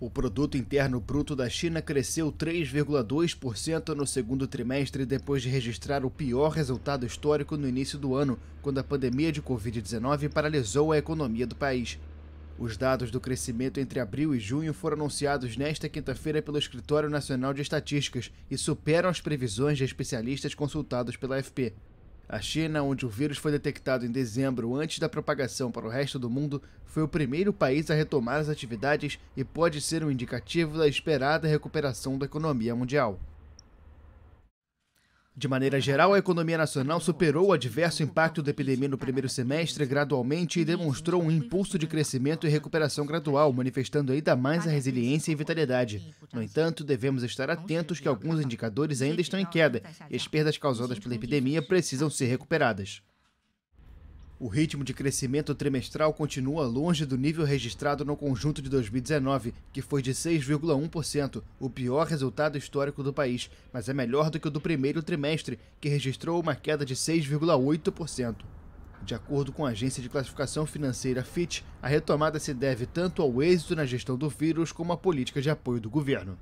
O produto interno bruto da China cresceu 3,2% no segundo trimestre depois de registrar o pior resultado histórico no início do ano, quando a pandemia de COVID-19 paralisou a economia do país. Os dados do crescimento entre abril e junho foram anunciados nesta quinta-feira pelo Escritório Nacional de Estatísticas e superam as previsões de especialistas consultados pela AFP. A China, onde o vírus foi detectado em dezembro antes da propagação para o resto do mundo, foi o primeiro país a retomar as atividades e pode ser um indicativo da esperada recuperação da economia mundial. De maneira geral, a economia nacional superou o adverso impacto da epidemia no primeiro semestre gradualmente e demonstrou um impulso de crescimento e recuperação gradual, manifestando ainda mais a resiliência e vitalidade. No entanto, devemos estar atentos que alguns indicadores ainda estão em queda e as perdas causadas pela epidemia precisam ser recuperadas. O ritmo de crescimento trimestral continua longe do nível registrado no conjunto de 2019, que foi de 6,1%, o pior resultado histórico do país, mas é melhor do que o do primeiro trimestre, que registrou uma queda de 6,8%. De acordo com a agência de classificação financeira Fitch, a retomada se deve tanto ao êxito na gestão do vírus como à política de apoio do governo.